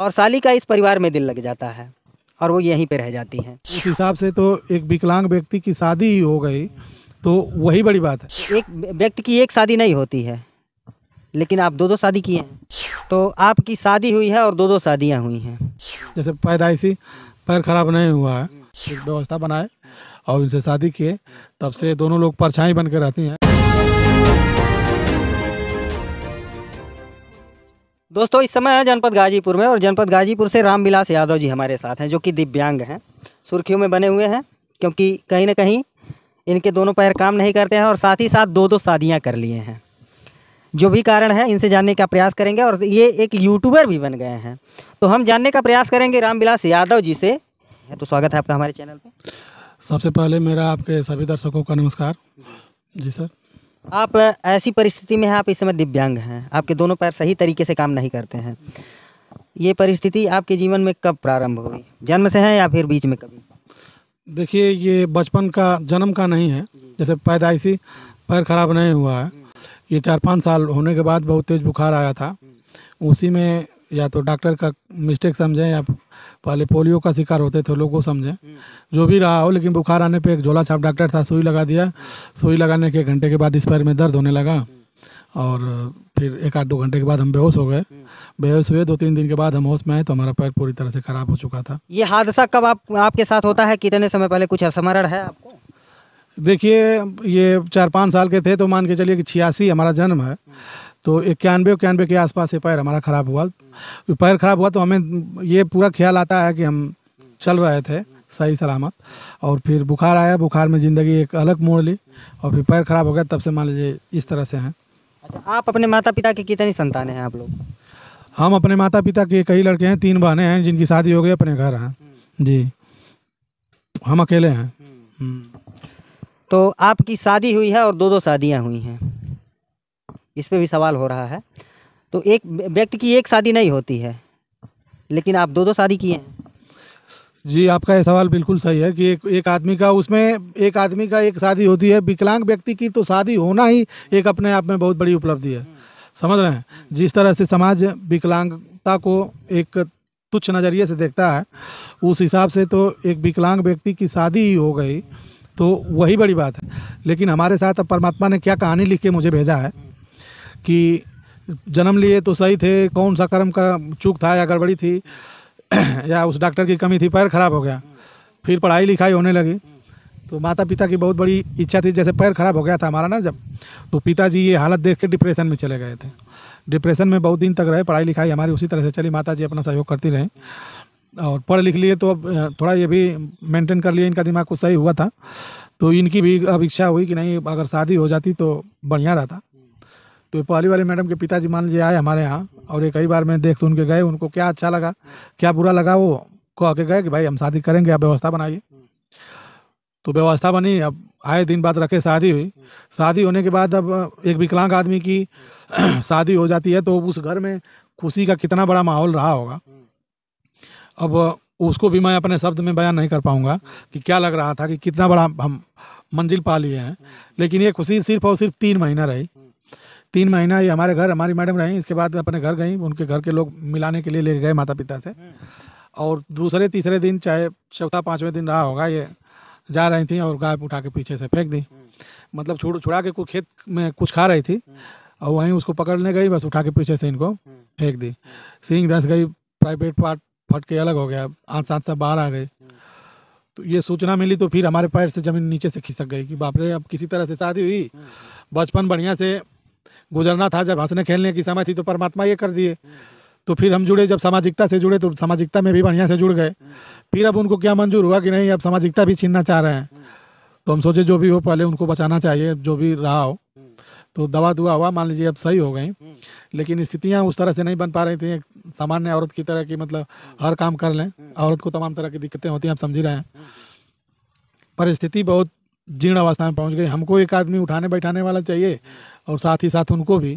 और साली का इस परिवार में दिल लग जाता है और वो यहीं पे रह जाती हैं इस हिसाब से तो एक विकलांग व्यक्ति की शादी ही हो गई तो वही बड़ी बात है एक व्यक्ति की एक शादी नहीं होती है लेकिन आप दो दो शादी किए हैं तो आपकी शादी हुई है और दो दो शादियाँ हुई हैं जैसे पैदाइशी पैर खराब नहीं हुआ है व्यवस्था बनाए और उनसे शादी किए तब से दोनों लोग परछाई बन के रहती हैं दोस्तों इस समय है जनपद गाजीपुर में और जनपद गाजीपुर से रामविलास यादव जी हमारे साथ हैं जो कि दिव्यांग हैं सुर्खियों में बने हुए हैं क्योंकि कहीं ना कहीं इनके दोनों पैर काम नहीं करते हैं और साथ ही साथ दो दो शादियाँ कर लिए हैं जो भी कारण है इनसे जानने का प्रयास करेंगे और ये एक यूट्यूबर भी बन गए हैं तो हम जानने का प्रयास करेंगे रामविलास यादव जी से तो स्वागत है आपका हमारे चैनल पर सबसे पहले मेरा आपके सभी दर्शकों का नमस्कार जी सर आप ऐसी परिस्थिति में हैं आप इस समय दिव्यांग हैं आपके दोनों पैर सही तरीके से काम नहीं करते हैं ये परिस्थिति आपके जीवन में कब प्रारंभ हुई जन्म से है या फिर बीच में कभी देखिए ये बचपन का जन्म का नहीं है जैसे पैदाइशी पैर खराब नहीं हुआ है ये चार पाँच साल होने के बाद बहुत तेज़ बुखार आया था उसी में या तो डॉक्टर का मिस्टेक समझें या पहले पोलियो का शिकार होते थे लोग को समझें जो भी रहा हो लेकिन बुखार आने पे एक झोला छाप डॉक्टर था सुई लगा दिया सुई लगाने के घंटे के बाद इस पैर में दर्द होने लगा और फिर एक आध दो घंटे के बाद हम बेहोश हो गए बेहोश हुए दो तीन दिन के बाद हम होश में आए तो हमारा पैर पूरी तरह से खराब हो चुका था ये हादसा कब आप आपके साथ होता है कितने समय पहले कुछ असमरण है आपको देखिए ये चार पाँच साल के थे तो मान के चलिए कि छियासी हमारा जन्म है तो इक्यानवे इक्यानवे के आसपास ये पैर हमारा ख़राब हुआ पैर ख़राब हुआ तो हमें ये पूरा ख्याल आता है कि हम चल रहे थे सही सलामत और फिर बुखार आया बुखार में ज़िंदगी एक अलग मोड़ ली और फिर पैर ख़राब हो गया तब से मान लीजिए इस तरह से हैं अच्छा आप अपने माता पिता की कितनी संतान हैं आप लोग हम अपने माता पिता के कई लड़के हैं तीन बहनें हैं जिनकी शादी हो गई अपने घर हैं हाँ। जी हम अकेले हैं हम्म। तो आपकी शादी हुई है और दो दो शादियाँ हुई हैं इस पर भी सवाल हो रहा है तो एक व्यक्ति की एक शादी नहीं होती है लेकिन आप दो दो शादी किए हैं जी आपका यह सवाल बिल्कुल सही है कि एक एक आदमी का उसमें एक आदमी का एक शादी होती है विकलांग व्यक्ति की तो शादी होना ही एक अपने आप में बहुत बड़ी उपलब्धि है समझ रहे हैं जिस तरह से समाज विकलांगता को एक तुच्छ नज़रिए से देखता है उस हिसाब से तो एक विकलांग व्यक्ति की शादी ही हो गई तो वही बड़ी बात है लेकिन हमारे साथ अब परमात्मा ने क्या कहानी लिख के मुझे भेजा है कि जन्म लिए तो सही थे कौन सा कर्म का चूक था या गड़बड़ी थी या उस डॉक्टर की कमी थी पैर खराब हो गया फिर पढ़ाई लिखाई होने लगी तो माता पिता की बहुत बड़ी इच्छा थी जैसे पैर खराब हो गया था हमारा ना जब तो पिताजी ये हालत देख के डिप्रेशन में चले गए थे डिप्रेशन में बहुत दिन तक रहे पढ़ाई लिखाई हमारी उसी तरह से चली माता जी अपना सहयोग करती रहें और पढ़ लिख लिए तो अब थोड़ा ये भी मेंटेन कर लिए इनका दिमाग कुछ सही हुआ था तो इनकी भी अब इच्छा हुई कि नहीं अगर शादी हो जाती तो बढ़िया रहता तो पहली वाली मैडम के पिताजी मान लीजिए आए हमारे यहाँ और ये कई बार मैं देख सुन के गए उनको क्या अच्छा लगा क्या बुरा लगा वो कह के गए कि भाई हम शादी करेंगे आप व्यवस्था बनाइए तो व्यवस्था बनी अब आए दिन बाद रखे शादी हुई शादी होने के बाद अब एक विकलांग आदमी की शादी हो जाती है तो उस घर में खुशी का कितना बड़ा माहौल रहा होगा अब उसको भी मैं अपने शब्द में बयान नहीं कर पाऊंगा कि क्या लग रहा था कि कितना बड़ा हम मंजिल पा लिए हैं लेकिन ये खुशी सिर्फ और सिर्फ तीन महीना रही तीन महीना ये हमारे घर हमारी मैडम रहीं इसके बाद अपने घर गई उनके घर के लोग मिलाने के लिए ले गए माता पिता से और दूसरे तीसरे दिन चाहे चौथा पाँचवें दिन रहा होगा ये जा रही थी और गाय उठा के पीछे से फेंक दी मतलब छुड़ छुड़ा के कुछ खेत में कुछ खा रही थी और वहीं उसको पकड़ने गई बस उठा के पीछे से इनको फेंक दी सींग धंस गई प्राइवेट पार्ट फट के अलग हो गया आठ सात सब बाहर आ गए तो ये सूचना मिली तो फिर हमारे पैर से ज़मीन नीचे से खिसक गई कि बाप रे अब किसी तरह से शादी हुई बचपन बढ़िया से गुजरना था जब हंसने खेलने की समय थी तो परमात्मा ये कर दिए तो फिर हम जुड़े जब सामाजिकता से जुड़े तो सामाजिकता में भी बढ़िया से जुड़ गए फिर अब उनको क्या मंजूर हुआ कि नहीं अब सामाजिकता भी छीनना चाह रहे हैं तो हम सोचे जो भी हो पहले उनको बचाना चाहिए जो भी रहा हो तो दवा दुआ हुआ मान लीजिए अब सही हो गई लेकिन स्थितियाँ उस तरह से नहीं बन पा रही थी सामान्य औरत की तरह की मतलब हर काम कर लें औरत को तमाम तरह की दिक्कतें होती हैं आप समझ रहे हैं परिस्थिति बहुत जीर्ण अवस्था में पहुंच गई हमको एक आदमी उठाने बैठाने वाला चाहिए और साथ ही साथ उनको भी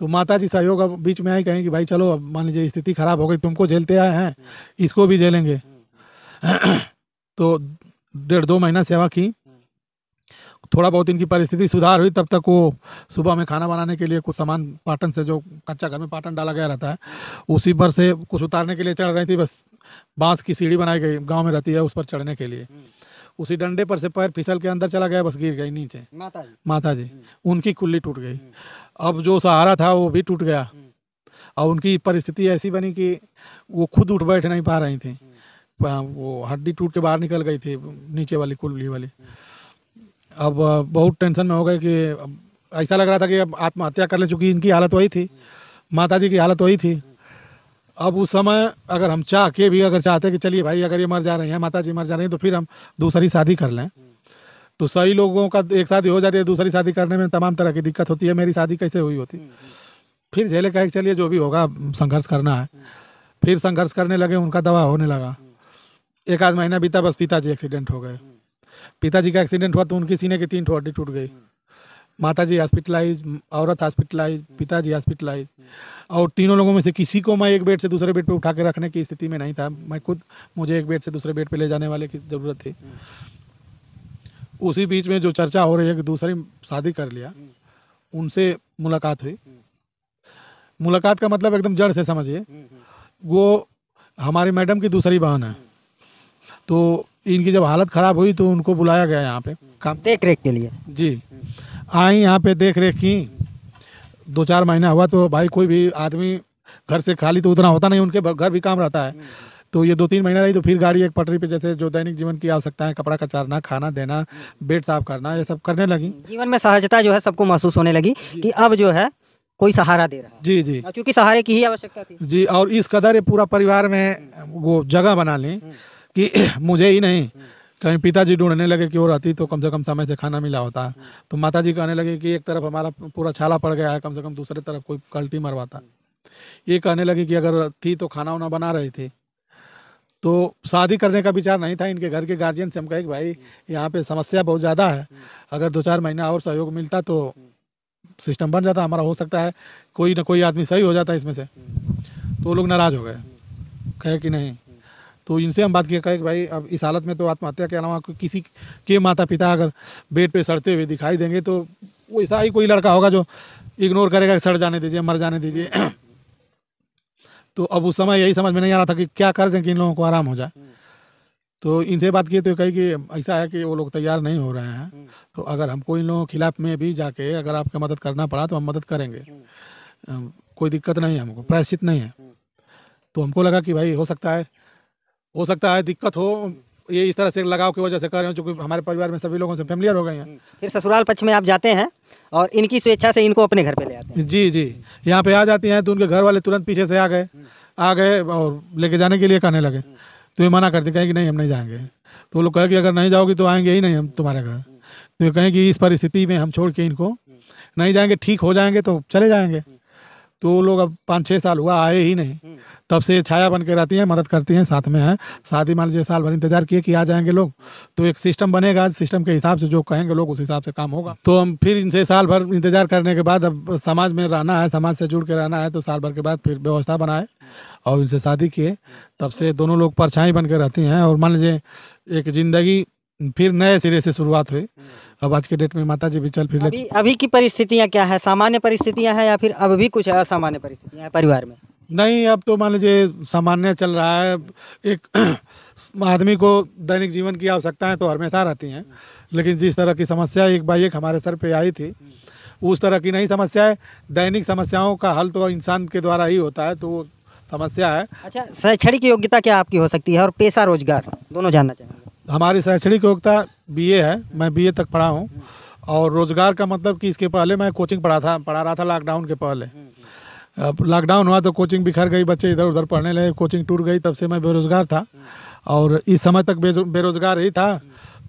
तो माता जी सहयोग अब बीच में आई कहें कि भाई चलो अब मान लीजिए स्थिति खराब हो गई तुमको झेलते आए हैं इसको भी झेलेंगे तो डेढ़ दो महीना सेवा की थोड़ा बहुत इनकी परिस्थिति सुधार हुई तब तक वो सुबह में खाना बनाने के लिए कुछ सामान पाटन से जो कच्चा घर में पाटन डाला गया रहता है उसी पर से कुछ उतारने के लिए चढ़ रही थी बस बांस की सीढ़ी बनाई गई गांव में रहती है उस पर चढ़ने के लिए उसी डंडे पर से पैर फिसल के अंदर चला गया बस गिर गई नीचे माता जी माता जी हम्म। उनकी कुल्ली टूट गई अब जो सहारा था वो भी टूट गया और हम्म। उनकी परिस्थिति ऐसी बनी कि वो खुद उठ बैठ नहीं पा रही थी हम्म। वो हड्डी टूट के बाहर निकल गई थी नीचे वाली कुल्ली वाली अब बहुत टेंशन में हो गए कि ऐसा लग रहा था कि अब आत्महत्या कर ले चूंकि इनकी हालत वही थी माता जी की हालत वही थी अब उस समय अगर हम चाह के भी अगर चाहते कि चलिए भाई अगर ये मर जा रहे हैं माता जी मर जा रही हैं तो फिर हम दूसरी शादी कर लें तो सही लोगों का एक शादी हो जाती है दूसरी शादी करने में तमाम तरह की दिक्कत होती है मेरी शादी कैसे हुई होती फिर झेले कहे चलिए जो भी होगा संघर्ष करना है फिर संघर्ष करने लगे उनका दवा होने लगा एक आध महीना बीता बस पिताजी एक्सीडेंट हो गए पिताजी का एक्सीडेंट हुआ तो उनकी सीने की तीन ठोड्डी टूट गई माता जी हॉस्पिटलाइज औरत हॉस्पिटलाइज पिताजी हॉस्पिटलाइज और तीनों लोगों में से किसी को मैं एक बेड से दूसरे बेड पर उठा के रखने की स्थिति में नहीं था मैं खुद मुझे एक बेड से दूसरे बेड पर ले जाने वाले की ज़रूरत थी उसी बीच में जो चर्चा हो रही है कि दूसरी शादी कर लिया उनसे मुलाकात हुई मुलाकात का मतलब एकदम जड़ से समझिए वो हमारी मैडम की दूसरी बहन है तो इनकी जब हालत ख़राब हुई तो उनको बुलाया गया यहाँ पे काम देख रेख के लिए जी आई यहाँ पे देख रेख की दो चार महीना हुआ तो भाई कोई भी आदमी घर से खाली तो उतना होता नहीं उनके घर भी काम रहता है तो ये दो तीन महीना रही तो फिर गाड़ी एक पटरी पे जैसे जो दैनिक जीवन की आवश्यकता है कपड़ा कचारना खाना देना बेड साफ करना ये सब करने लगी जीवन में सहजता जो है सबको महसूस होने लगी कि अब जो है कोई सहारा दे रहा है जी जी हाँ, क्योंकि सहारे की ही आवश्यकता थी जी और इस कदर पूरा परिवार में वो जगह बना लें कि मुझे ही नहीं कहीं पिताजी ढूंढने लगे कि वो आती तो कम से कम समय से खाना मिला होता है हम्म। तो माता जी कहने लगे कि एक तरफ हमारा पूरा छाला पड़ गया है कम से कम दूसरे तरफ कोई कल्टी मरवाता हम्म। ये कहने लगे कि अगर थी तो खाना वाना बना रही थी तो शादी करने का विचार नहीं था इनके घर के गार्जियन से हम कहे कि भाई हम्म। यहाँ पे समस्या बहुत ज़्यादा है अगर दो चार महीना और सहयोग मिलता तो सिस्टम बन जाता हमारा हो सकता है कोई ना कोई आदमी सही हो जाता इसमें से तो लोग नाराज़ हो गए कहे कि नहीं तो इनसे हम बात किया कि भाई अब इस हालत में तो आत्महत्या के अलावा किसी के माता पिता अगर बेड पे सड़ते हुए दिखाई देंगे तो वो ऐसा ही कोई लड़का होगा जो इग्नोर करेगा सड़ जाने दीजिए मर जाने दीजिए तो अब उस समय यही समझ में नहीं आ रहा था कि क्या कर दें कि इन लोगों को आराम हो जाए तो इनसे बात की तो कही कि ऐसा है कि वो लोग तैयार नहीं हो रहे हैं तो अगर हमको इन लोगों के खिलाफ में भी जाके अगर आपके मदद करना पड़ा तो हम मदद करेंगे कोई दिक्कत नहीं है हमको प्रायश्चित नहीं है तो हमको लगा कि भाई हो सकता है हो सकता है दिक्कत हो ये इस तरह से लगाव की वजह से कर रहे हैं चूँकि हमारे परिवार में सभी लोगों से फैमिलियर हो गए हैं फिर ससुराल पक्ष में आप जाते हैं और इनकी स्वेच्छा से इनको अपने घर पे ले आते हैं जी जी यहाँ पे आ जाती हैं तो उनके घर वाले तुरंत पीछे से आ गए आ गए और लेके जाने के लिए कहने लगे तो ये मना करते कहें कि नहीं हम नहीं जाएंगे तो लोग कहे कि अगर नहीं जाओगे तो आएंगे ही नहीं हम तुम्हारे घर तो ये कहें कि इस परिस्थिति में हम छोड़ के इनको नहीं जाएंगे ठीक हो जाएंगे तो चले जाएंगे तो वो लोग अब पाँच छः साल हुआ आए ही नहीं हम्म। तब से छाया बन के रहती हैं मदद करती हैं साथ में हैं शादी मान लीजिए साल भर इंतजार किए कि आ जाएंगे लोग तो एक सिस्टम बनेगा सिस्टम के हिसाब से जो कहेंगे लोग उस हिसाब से काम होगा तो हम फिर इनसे साल भर इंतजार करने के बाद अब समाज में रहना है समाज से जुड़ के रहना है तो साल भर के बाद फिर व्यवस्था बनाए और इनसे शादी किए तब से दोनों लोग परछाई बन के रहती हैं और मान लीजिए एक ज़िंदगी फिर नए सिरे से शुरुआत हुई हम्म। अब आज के डेट में माता जी भी चल फिर अभी, अभी की परिस्थितियाँ क्या है सामान्य परिस्थितियाँ हैं या फिर अब भी कुछ असामान्य परिस्थितियाँ हैं परिवार में नहीं अब तो मान लीजिए सामान्य चल रहा है एक आदमी को दैनिक जीवन की आवश्यकताएं तो हमेशा रहती हैं लेकिन जिस तरह की समस्या एक बाई एक हमारे सर पे आई थी हम्म। उस तरह की नई समस्या है दैनिक समस्याओं का हल तो इंसान के द्वारा ही होता है तो समस्या है अच्छा शैक्षणिक योग्यता क्या आपकी हो सकती है और पेशा रोजगार दोनों जानना चाहेंगे हमारी शैक्षणिक योग्यता बीए है मैं बीए तक पढ़ा हूँ और रोज़गार का मतलब कि इसके पहले मैं कोचिंग पढ़ा था पढ़ा रहा था लॉकडाउन के पहले अब लॉकडाउन हुआ तो कोचिंग बिखर गई बच्चे इधर उधर पढ़ने लगे कोचिंग टूट गई तब से मैं बेरोज़गार था और इस समय तक बेरोज़गार ही था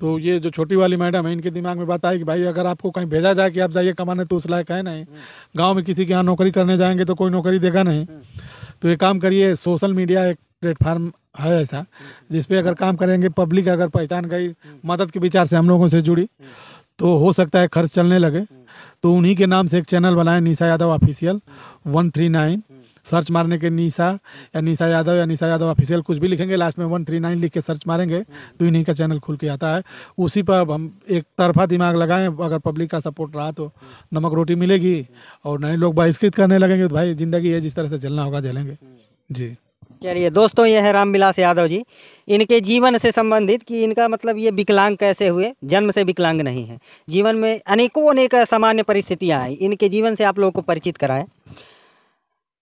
तो ये जो छोटी वाली मैडम है इनके दिमाग में बात आई कि भाई अगर आपको कहीं भेजा जाए कि आप जाइए कमाने तो उस लायक है नहीं गांव में किसी के यहाँ नौकरी करने जाएंगे तो कोई नौकरी देगा नहीं तो ये काम करिए सोशल मीडिया एक प्लेटफार्म है ऐसा जिसपे अगर काम करेंगे पब्लिक अगर पहचान गई मदद के विचार से हम लोगों से जुड़ी तो हो सकता है खर्च चलने लगे तो उन्हीं के नाम से एक चैनल बनाए Nisha Yadav official one three nine search मारने के निशा या निशा यादव या निशा यादव ऑफिशियल कुछ भी लिखेंगे लास्ट में वन थ्री नाइन लिख के सर्च मारेंगे तो इन्हीं का चैनल खुल के आता है उसी पर हम एक तरफा दिमाग लगाएं अगर पब्लिक का सपोर्ट रहा तो नमक रोटी मिलेगी और नए लोग बहिष्कृत करने लगेंगे तो भाई ज़िंदगी है जिस तरह से चलना होगा झेलेंगे जी चलिए दोस्तों ये है रामविलास यादव जी इनके जीवन से संबंधित कि इनका मतलब ये विकलांग कैसे हुए जन्म से विकलांग नहीं है जीवन में अनेकों अनेक सामान्य परिस्थितियाँ आई इनके जीवन से आप लोगों को परिचित कराएं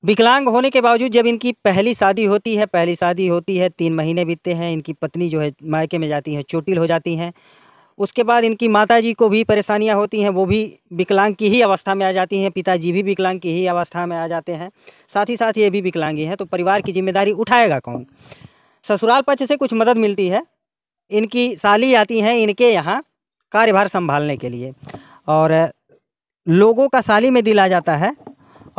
विकलांग होने के बावजूद जब इनकी पहली शादी होती है पहली शादी होती है तीन महीने बीतते हैं इनकी पत्नी जो है मायके में जाती है चोटिल हो जाती हैं उसके बाद इनकी माता जी को भी परेशानियाँ होती हैं वो भी विकलांग की ही अवस्था में आ जाती हैं पिताजी भी विकलांग की ही अवस्था में आ जाते हैं साथ ही साथ ये भी विकलांगी हैं तो परिवार की जिम्मेदारी उठाएगा कौन ससुराल पक्ष से कुछ मदद मिलती है इनकी साली आती हैं इनके यहाँ कार्यभार संभालने के लिए और लोगों का साली में दिल आ जाता है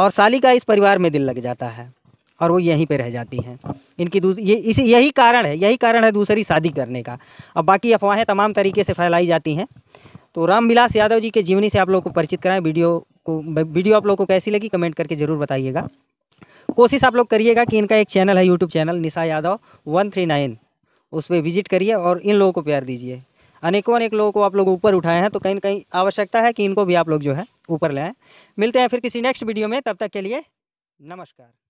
और साली का इस परिवार में दिल लग जाता है और वो यहीं पे रह जाती हैं इनकी ये इसी यही कारण है यही कारण है दूसरी शादी करने का अब बाकी अफवाहें तमाम तरीके से फैलाई जाती हैं तो रामविलास यादव जी के जीवनी से आप लोग को परिचित कराएं वीडियो को वीडियो आप लोग को कैसी लगी कमेंट करके ज़रूर बताइएगा कोशिश आप लोग करिएगा कि इनका एक चैनल है YouTube channel Nisha Yadav one three nine उस पर विजिट करिए और इन लोगों को प्यार दीजिए अनेकों अनेक लोगों को आप लोग ऊपर उठाए हैं तो कहीं ना कहीं आवश्यकता है कि इनको भी आप लोग जो है ऊपर लाएँ मिलते हैं फिर किसी नेक्स्ट वीडियो में तब तक के लिए नमस्कार